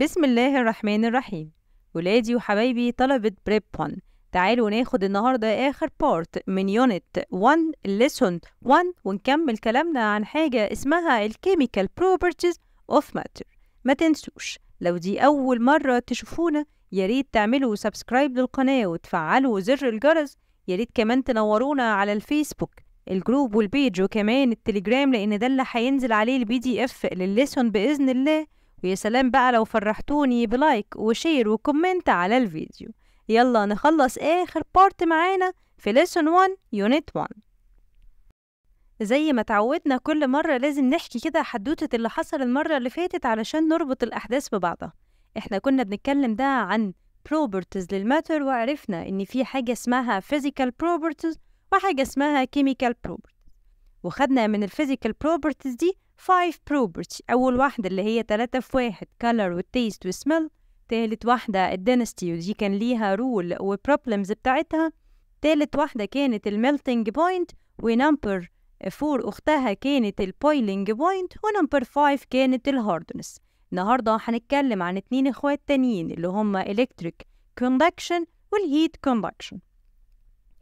بسم الله الرحمن الرحيم ولادي وحبايبي طلبة بريب 1 تعالوا ناخد النهاردة آخر بارت من يونت 1 ليسون 1 ونكمل كلامنا عن حاجة اسمها الكيميكال بروبرتيز اوف ماتر ما تنسوش لو دي أول مرة تشوفونا ياريت تعملوا سبسكرايب للقناة وتفعلوا زر الجرس ياريت كمان تنورونا على الفيسبوك الجروب والبيج وكمان التليجرام لأن ده اللي هينزل عليه البي دي اف للليسون بإذن الله ويا سلام بقى لو فرحتوني بلايك وشير وكومنت على الفيديو يلا نخلص آخر بارت معانا في lesson 1 unit 1 زي ما اتعودنا كل مرة لازم نحكي كده حدوتة اللي حصل المرة اللي فاتت علشان نربط الأحداث ببعضها احنا كنا بنتكلم ده عن properties للماتر وعرفنا ان في حاجة اسمها physical properties وحاجة اسمها chemical properties وخدنا من الفيزيكال بروبرتيز دي فايف بروبرتي أول واحدة اللي هي تلاتة في واحد color و smell تالت واحدة الدينستي ودي كان ليها رول problems بتاعتها تالت واحدة كانت الميلتنج بوينت ونمبر فور أختها كانت البويلنج بوينت ونمبر فايف كانت الهاردنس النهاردة هنتكلم عن اتنين اخوات تانيين اللي هما electric conduction والheat conduction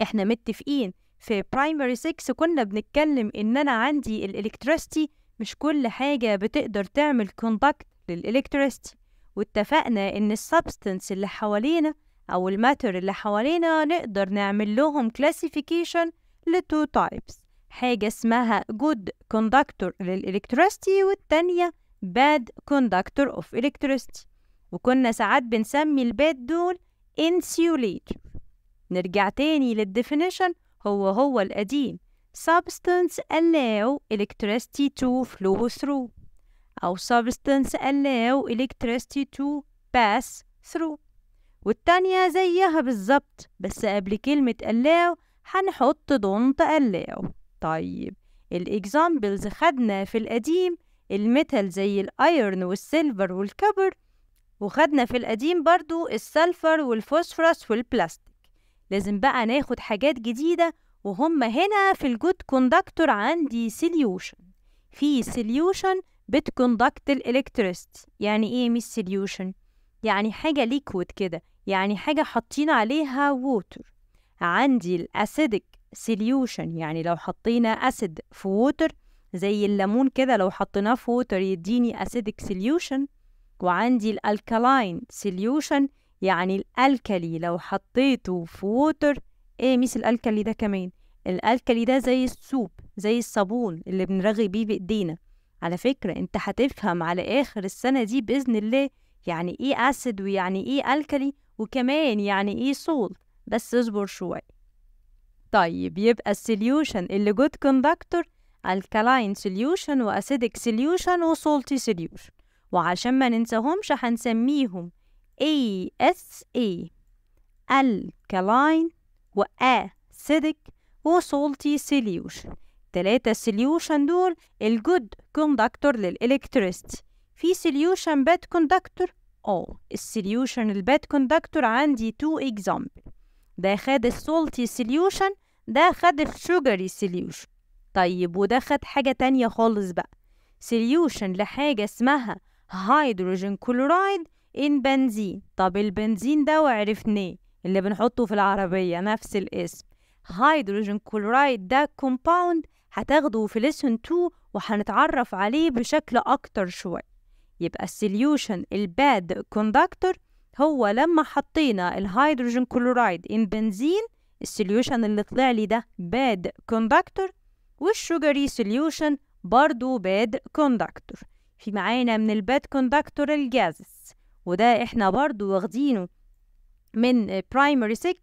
احنا متفقين في primary 6 كنا بنتكلم ان انا عندي الالكتريستي مش كل حاجة بتقدر تعمل كونتاكت للإلكتريستي واتفقنا إن السبستنس اللي حوالينا أو الماتر اللي حوالينا نقدر نعمل لهم كلاسيفيكيشن لتو تايبس حاجة اسمها جود conductor للإلكتريستي والتانية باد conductor اوف إلكتريستي وكنا ساعات بنسمي الباد دول انسيوليتور نرجع تاني للديفينيشن هو هو القديم substance allow electricity to flow through أو substance allow electricity to pass through والتانية زيها بالظبط بس قبل كلمة allow هنحط don't allow طيب الإكزامبلز خدنا في القديم الميتال زي الايرن والسيلفر والكبر وخدنا في القديم برضو السلفر والفوسفورس والبلاستيك لازم بقى ناخد حاجات جديدة وهم هنا في الجود كوندكتور عندي سيليوشن في سيليوشن بتكوندكت الالكتريست يعني ايه مش سيليوشن يعني حاجه ليكويد كده يعني حاجه حاطين عليها ووتر عندي الاسيدك سيليوشن يعني لو حطينا اسيد في ووتر زي الليمون كده لو حطيناه في ووتر يديني اسيدك سيليوشن وعندي الالكالاين سيليوشن يعني الالكالي لو حطيته في ووتر ايه ميس الالكالي ده كمان الالكلي ده زي السوب زي الصابون اللي بنرغي بيه بايدينا على فكرة انت هتفهم على اخر السنة دي بإذن الله يعني ايه اسيد ويعني ايه الكلي وكمان يعني ايه صولت بس اصبر شوية طيب يبقى السليوشن اللي جود كوندكتور الكالاين سليوشن واسيدك سليوشن وصولتي سليوشن وعشان ما ننساهمش هنسميهم ASA الكالاين واسيدك وصولتي سوليوشن تلاتة سوليوشن دول الجود كوندكتور للإلكتريست في سوليوشن باد كوندكتور اه السوليوشن الباد كوندكتور عندي تو اكزامبل ده خد السولتي سوليوشن ده خد الشوجري سوليوشن طيب وده خد حاجة تانية خالص بقى سوليوشن لحاجة اسمها هيدروجين كلورايد ان بنزين طب البنزين ده وعرفناه اللي بنحطه في العربية نفس الاسم هيدروجين كلورايد ده كومباوند هتاخده في ليسون 2 وهنتعرف عليه بشكل أكتر شوية يبقى السليوشن الباد كوندكتور هو لما حطينا الهيدروجين كلورايد ان بنزين السليوشن اللي طلع لي ده باد كوندكتور والشوجري سليوشن برضو باد كوندكتور في معانا من الباد كوندكتور الجازس وده احنا برضو واخدينه من برايمري 6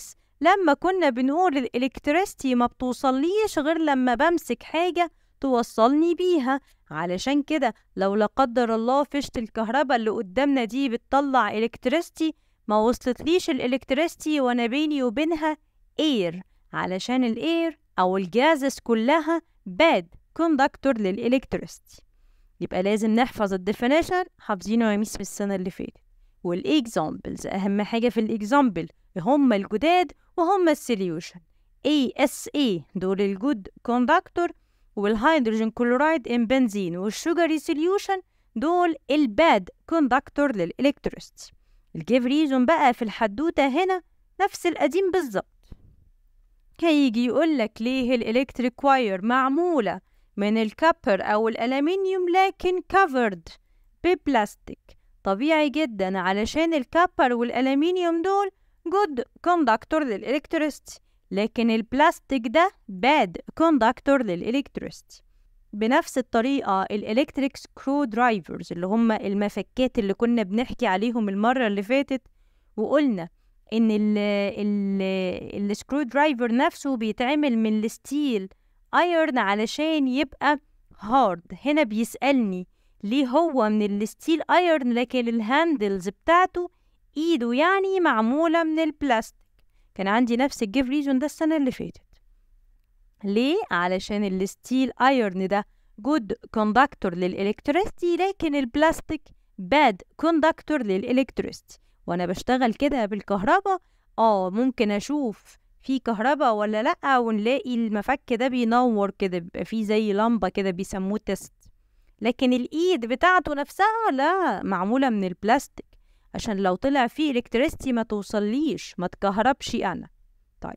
لما كنا بنقول الإلكتريستي ما بتوصليش غير لما بمسك حاجة توصلني بيها علشان كده لو لا قدر الله فيشة الكهرباء اللي قدامنا دي بتطلع إلكتريستي ما وصلتليش الإلكتريستي وأنا بيني وبينها إير علشان الإير أو الجازس كلها باد كوندكتور للإلكتريستي يبقى لازم نحفظ الديفينيشن حافظينه يا ميس في السنة اللي فاتت والاكزامبلز اهم حاجه في الاكزامبل هم الجداد وهم السليوشن اي اس اي دول الجود كوندكتور والهيدروجين كلورايد ان بنزين والشوجري سوليوشن دول الباد كوندكتور للالكتروست الجيف ريزون بقى في الحدوته هنا نفس القديم بالظبط هيجي يقول لك ليه الالكتريك واير معموله من الكابر او الالمنيوم لكن كفرد ببلاستيك طبيعي جدا علشان الكابر والألمنيوم دول جود كوندكتور للإلكتريستي لكن البلاستيك ده باد كوندكتور للإلكتريستي بنفس الطريقة الإلكتريك سكرو درايفرز اللي هم المفكات اللي كنا بنحكي عليهم المرة اللي فاتت وقلنا إن ال ال السكرو درايفر نفسه بيتعمل من الستيل ايرن علشان يبقى هارد هنا بيسألني ليه هو من الستيل ايرن لكن الهاندلز بتاعته ايده يعني معمولة من البلاستيك كان عندي نفس الجيف ريزون ده السنة اللي فاتت ليه؟ علشان الستيل ايرن ده جود كوندكتور للإلكتريستي لكن البلاستيك باد كوندكتور للإلكتريستي وأنا بشتغل كده بالكهرباء اه ممكن أشوف في كهرباء ولا لأ ونلاقي المفك ده بينور كده بيبقى فيه زي لمبة كده بيسموه لكن الإيد بتاعته نفسها لا معمولة من البلاستيك عشان لو طلع فيه إلكتريستي ما توصليش ما تكهربش أنا طيب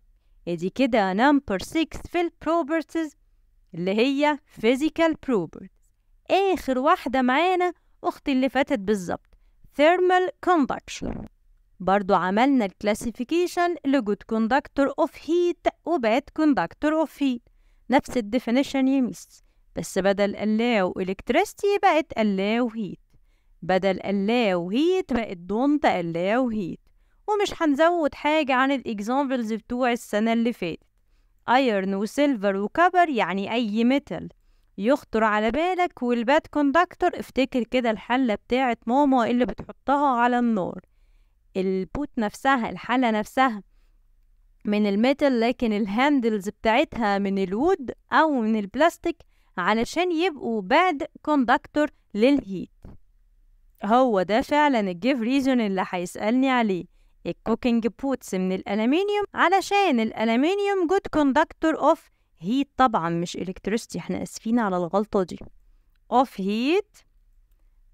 ادي كده نمبر 6 في البروبرتيز اللي هي physical properties آخر واحدة معانا أختي اللي فاتت بالظبط thermal conduction برضو عملنا الكلاسيفيكيشن لجود كوندكتور اوف هيت وباد كوندكتور اوف هيت نفس الديفينيشن يا ميس بس بدل اللاو إلكتريستي بقت اللاو هيت بدل اللاو هيت بقت دونت اللاو هيت ومش هنزود حاجة عن الإكزامبلز بتوع السنة اللي فاتت ايرن وسيلفر وكبر يعني أي ميتال يخطر على بالك والباد كوندكتور افتكر كده الحلة بتاعة ماما اللي بتحطها على النار البوت نفسها الحلة نفسها من الميتال لكن الهاندلز بتاعتها من الود أو من البلاستيك علشان يبقوا باد كوندكتور للهيت هو ده فعلا الجيف ريزون اللي هيسألني عليه الكوكينج بوتس من الألمنيوم علشان الألمنيوم جود كوندكتور اوف هيت طبعا مش الكتريستي احنا اسفين على الغلطة دي اوف هيت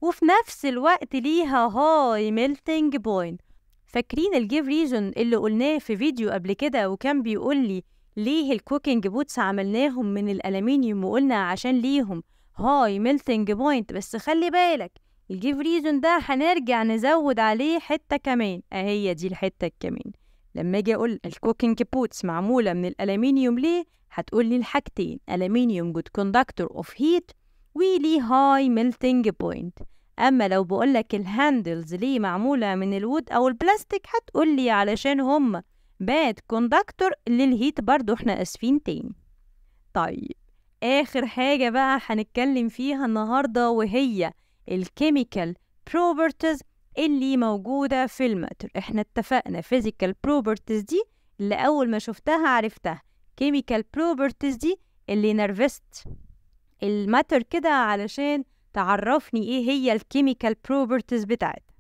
وفي نفس الوقت ليها هاي ميلتنج بوينت فاكرين الجيف ريزون اللي قلناه في فيديو قبل كده وكان بيقول لي ليه الكوكينج بوتس عملناهم من الألمنيوم وقلنا عشان ليهم هاي ميلتنج بوينت بس خلي بالك الجيف ريزون ده هنرجع نزود عليه حتة كمان اهي آه، دي الحتة كمان لما اجي اقول الكوكينج بوتس معمولة من الألمنيوم ليه هتقول لي الحاجتين ألمنيوم جود كوندكتور اوف هيت وليه هاي ميلتنج بوينت اما لو بقولك الهاندلز ليه معمولة من الود او البلاستيك هتقول لي علشان هما باد كوندكتور للهيت برضو احنا اسفين تاني طيب اخر حاجة بقى هنتكلم فيها النهاردة وهي الكيميكال بروبرتيز اللي موجودة في الماتر احنا اتفقنا فيزيكال بروبرتيز دي اللي اول ما شفتها عرفتها كيميكال بروبرتيز دي اللي نرفست الماتر كده علشان تعرفني ايه هي الكيميكال بروبرتيز بتاعت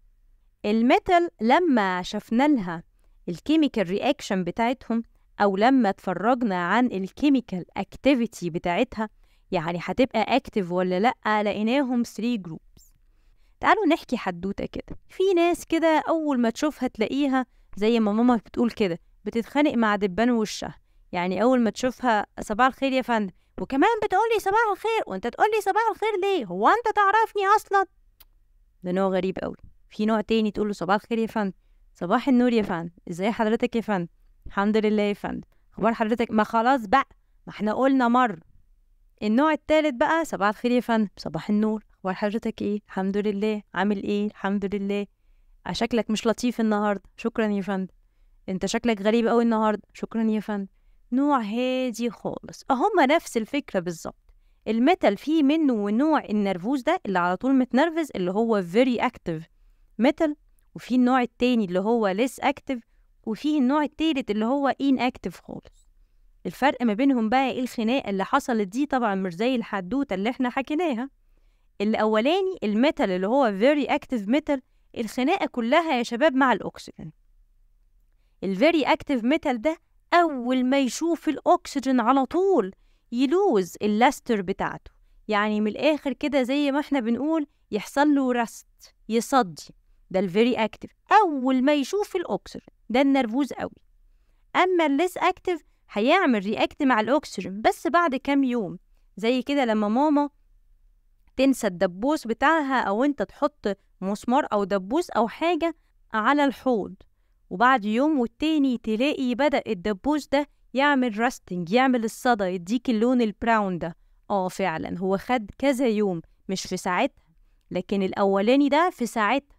الميتال لما شفنا لها الكيميكال رياكشن بتاعتهم او لما اتفرجنا عن الكيميكال اكتيفيتي بتاعتها يعني هتبقى اكتيف ولا لا لقيناهم 3 جروبس تعالوا نحكي حدوته كده في ناس كده اول ما تشوفها تلاقيها زي ما ماما بتقول كده بتتخانق مع دبان وشها يعني اول ما تشوفها صباح الخير يا فندم وكمان بتقولي صباح الخير وانت تقولي صباح الخير ليه هو انت تعرفني اصلا ده نوع غريب قوي في نوع تاني تقول له صباح الخير يا فندم صباح النور يا فندم ازاي حضرتك يا فندم الحمد لله يا فندم اخبار حضرتك ما خلاص بقى ما احنا قلنا مر النوع التالت بقى صباح الخير يا فندم صباح النور اخبار حضرتك ايه الحمد لله عامل ايه الحمد لله آه، شكلك مش لطيف النهارده شكرا يا فندم انت شكلك غريب قوي النهارده شكرا يا فندم نوع هادي خالص آه، هما نفس الفكره بالظبط الميتال فيه منه ونوع النرفوز ده اللي على طول متنرفز اللي هو فيري اكتف ميتال وفي النوع التاني اللي هو less active وفي النوع التالت اللي هو inactive خالص الفرق ما بينهم بقى ايه الخناقه اللي حصلت دي طبعا مش زي الحدوته اللي احنا حكيناها الاولاني الميتال اللي هو very active metal الخناقه كلها يا شباب مع الاكسجين الفيري active ميتال ده اول ما يشوف الاكسجين على طول يلوز اللاستر بتاعته يعني من الاخر كده زي ما احنا بنقول يحصل له رست يصدي ده الفيري اكتف اول ما يشوف الاكسجين ده النرفوز قوي اما الليس اكتف هيعمل رياكت مع الاكسجين بس بعد كام يوم زي كده لما ماما تنسى الدبوس بتاعها او انت تحط مسمار او دبوس او حاجه على الحوض وبعد يوم والتاني تلاقي بدأ الدبوس ده يعمل راستنج يعمل الصدى يديك اللون البراون ده اه فعلا هو خد كذا يوم مش في ساعتها لكن الاولاني ده في ساعتها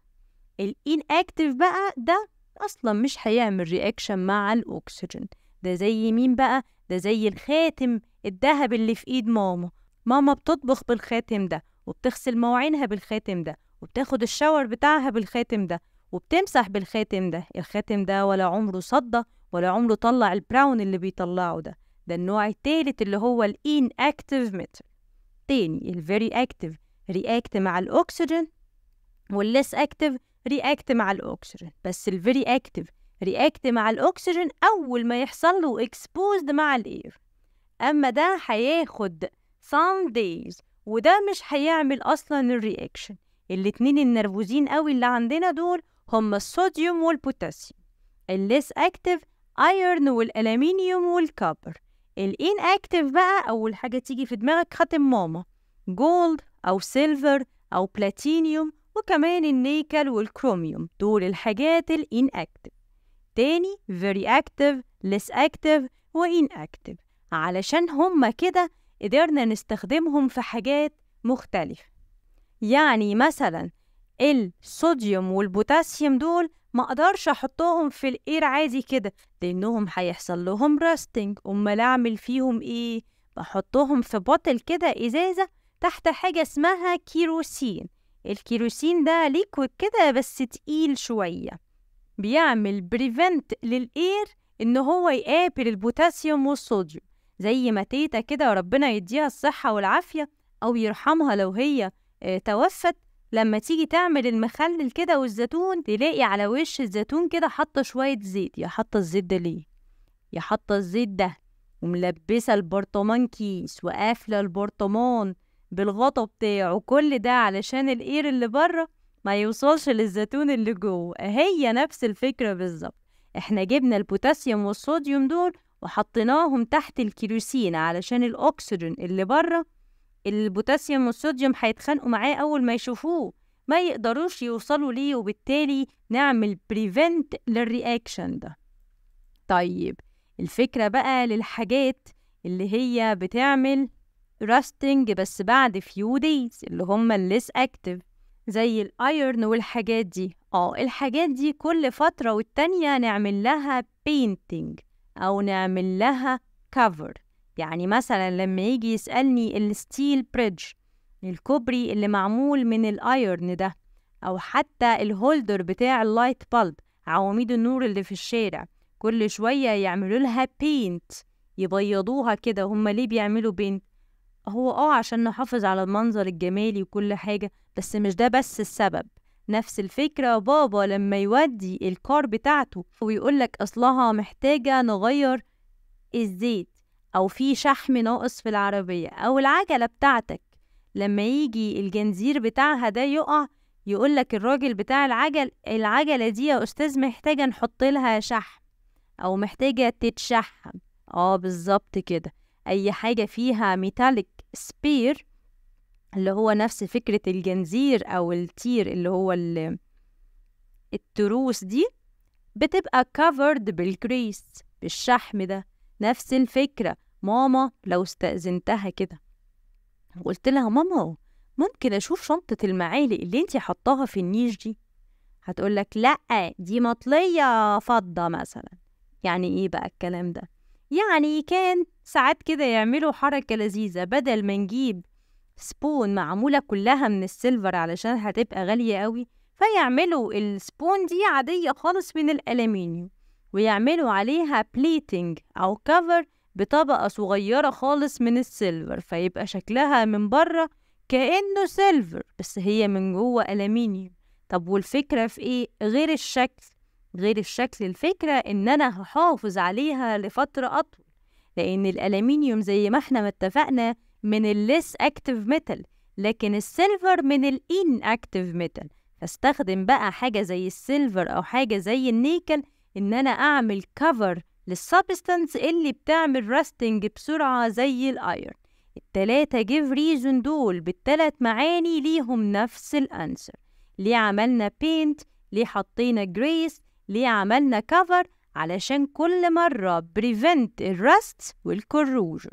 اكتف بقى ده اصلا مش هيعمل رياكشن مع الاكسجين ده زي مين بقى ده زي الخاتم الذهب اللي في ايد ماما ماما بتطبخ بالخاتم ده وبتغسل مواعينها بالخاتم ده وبتاخد الشاور بتاعها بالخاتم ده وبتمسح بالخاتم ده الخاتم ده ولا عمره صدى ولا عمره طلع البراون اللي بيطلعه ده ده النوع التالت اللي هو الان اكتف متر تاني الفيري اكتف رياكت مع الاكسجين والليس اكتف رياكت مع الأكسجين بس الفيري أكتف رياكت مع الأكسجين أول ما يحصل له إكسبوزد مع الإير أما ده هياخد some days وده مش هيعمل أصلا الرياكشن الاتنين النرفوزين قوي اللي عندنا دول هما الصوديوم والبوتاسيوم الليس أكتف ايرن والالومنيوم والكبر الان اكتف بقى اول حاجه تيجي في دماغك خاتم ماما جولد او سيلفر او بلاتينيوم وكمان النيكل والكروميوم دول الحاجات inactive تاني very active less active inactive علشان هما كده قدرنا نستخدمهم في حاجات مختلفة يعني مثلا الصوديوم والبوتاسيوم دول ما اقدرش احطهم في الاير عادي كده لانهم هيحصل لهم راستنج امال اعمل فيهم ايه بحطهم في بوتل كده ازازه تحت حاجه اسمها كيروسين الكيروسين ده ليكويد كده بس تقيل شوية بيعمل بريفنت للإير إن هو يقابل البوتاسيوم والصوديوم زي ما تيتا كده وربنا يديها الصحة والعافية أو يرحمها لو هي آه، توفت لما تيجي تعمل المخلل كده والزيتون تلاقي على وش الزيتون كده حاطة شوية زيت يا حاطة الزيت ده ليه يا حاطة الزيت ده وملبسة البرطمان كيس وقافلة البرطمان بالغطا بتاعه كل ده علشان القير اللي بره ما يوصلش للزيتون اللي جوه هي نفس الفكرة بالظبط احنا جبنا البوتاسيوم والصوديوم دول وحطيناهم تحت الكيروسين علشان الأكسجين اللي بره البوتاسيوم والصوديوم هيتخانقوا معاه أول ما يشوفوه ما يقدروش يوصلوا ليه وبالتالي نعمل بريفنت للرياكشن ده طيب الفكرة بقى للحاجات اللي هي بتعمل resting بس بعد few days اللي هم less active زي الايرن والحاجات دي اه الحاجات دي كل فترة والتانية نعمل لها painting أو نعمل لها cover يعني مثلا لما يجي يسألني الستيل بريدج الكوبري اللي معمول من الايرن ده أو حتى الهولدر بتاع اللايت بالب عواميد النور اللي في الشارع كل شوية يعملوا لها بينت يبيضوها كده هما ليه بيعملوا بينت هو اه عشان نحافظ على المنظر الجمالي وكل حاجة بس مش ده بس السبب نفس الفكرة بابا لما يودي الكار بتاعته ويقولك أصلها محتاجة نغير الزيت أو في شحم ناقص في العربية أو العجلة بتاعتك لما يجي الجنزير بتاعها ده يقع يقولك الراجل بتاع العجل العجلة دي يا أستاذ محتاجة نحط لها شحم أو محتاجة تتشحم اه بالظبط كده أي حاجة فيها ميتاليك سبير اللي هو نفس فكرة الجنزير أو التير اللي هو التروس دي بتبقى covered بالكريس بالشحم ده نفس الفكرة ماما لو استأذنتها كده قلت لها ماما ممكن أشوف شنطة المعالق اللي انتي حطاها في النيش دي هتقولك لأ دي مطلية فضة مثلا يعني ايه بقى الكلام ده يعني كان ساعات كده يعملوا حركة لذيذة بدل ما نجيب سبون معمولة كلها من السيلفر علشان هتبقى غالية قوي فيعملوا السبون دي عادية خالص من الألمنيوم ويعملوا عليها بليتنج أو كفر بطبقة صغيرة خالص من السيلفر فيبقى شكلها من بره كأنه سيلفر بس هي من جوه ألمنيوم طب والفكرة في إيه غير الشكل غير الشكل الفكرة إن أنا هحافظ عليها لفترة أطول لأن الألمنيوم زي ما إحنا ما اتفقنا من الليس أكتف ميتال لكن السيلفر من الإن أكتف ميتال فاستخدم بقى حاجة زي السيلفر أو حاجة زي النيكل إن أنا أعمل كفر للسبستانس اللي بتعمل راستنج بسرعة زي الأيرن التلاتة جيف ريزون دول بالتلات معاني ليهم نفس الأنسر ليه عملنا بينت ليه حطينا جريس ليه عملنا cover علشان كل مرة prevent الرست والكروجن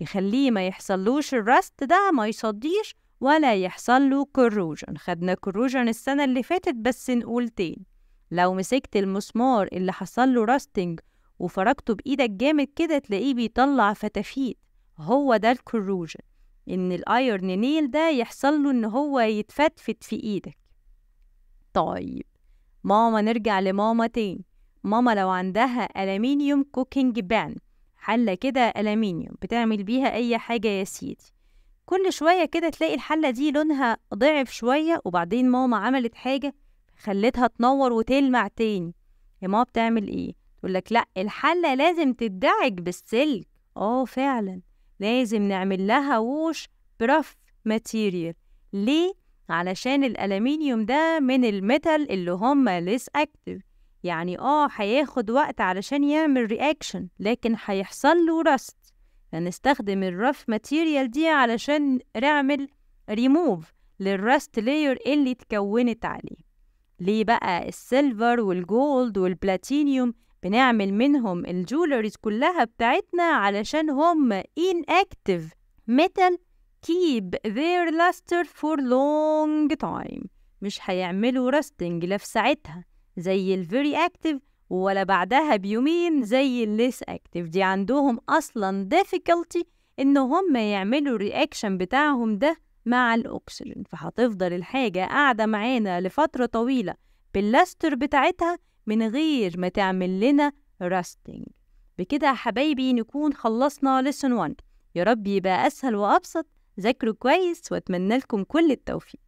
يخليه ما يحصلوش الرست ده ما يصديش ولا يحصل له كروجن خدنا كروجن السنة اللي فاتت بس نقول تاني لو مسكت المسمار اللي حصل له راستنج وفركته بإيدك جامد كده تلاقيه بيطلع فتافيت هو ده الكروجن إن الأيرن نيل ده يحصل له إن هو يتفتفت في إيدك طيب ماما نرجع لماما تاني ماما لو عندها ألمنيوم كوكينج بان حلة كده ألمنيوم بتعمل بيها أي حاجة يا سيدي كل شوية كده تلاقي الحلة دي لونها ضعف شوية وبعدين ماما عملت حاجة خلتها تنور وتلمع تاني يا ماما بتعمل ايه؟ تقولك لأ الحلة لازم تدعك بالسلك اه فعلا لازم نعمل لها ووش برف ماتيريال ليه؟ علشان الألمنيوم ده من الميتال اللي هما ليس أكتف يعني اه هياخد وقت علشان يعمل رياكشن لكن هيحصل له رست هنستخدم الرف ماتيريال دي علشان نعمل ريموف للرست لاير اللي اتكونت عليه ليه بقى السيلفر والجولد والبلاتينيوم بنعمل منهم الجولريز كلها بتاعتنا علشان هم ان اكتف ميتال keep their luster for long time مش هيعملوا resting لا في ساعتها زي ال very active ولا بعدها بيومين زي ال less active دي عندهم أصلا difficulty إن هم يعملوا reaction بتاعهم ده مع الأكسجين فهتفضل الحاجة قاعدة معانا لفترة طويلة باللاستر بتاعتها من غير ما تعمل لنا راستنج بكده يا حبايبي نكون خلصنا لسن 1 يا رب يبقى أسهل وأبسط ذاكروا كويس وأتمنى لكم كل التوفيق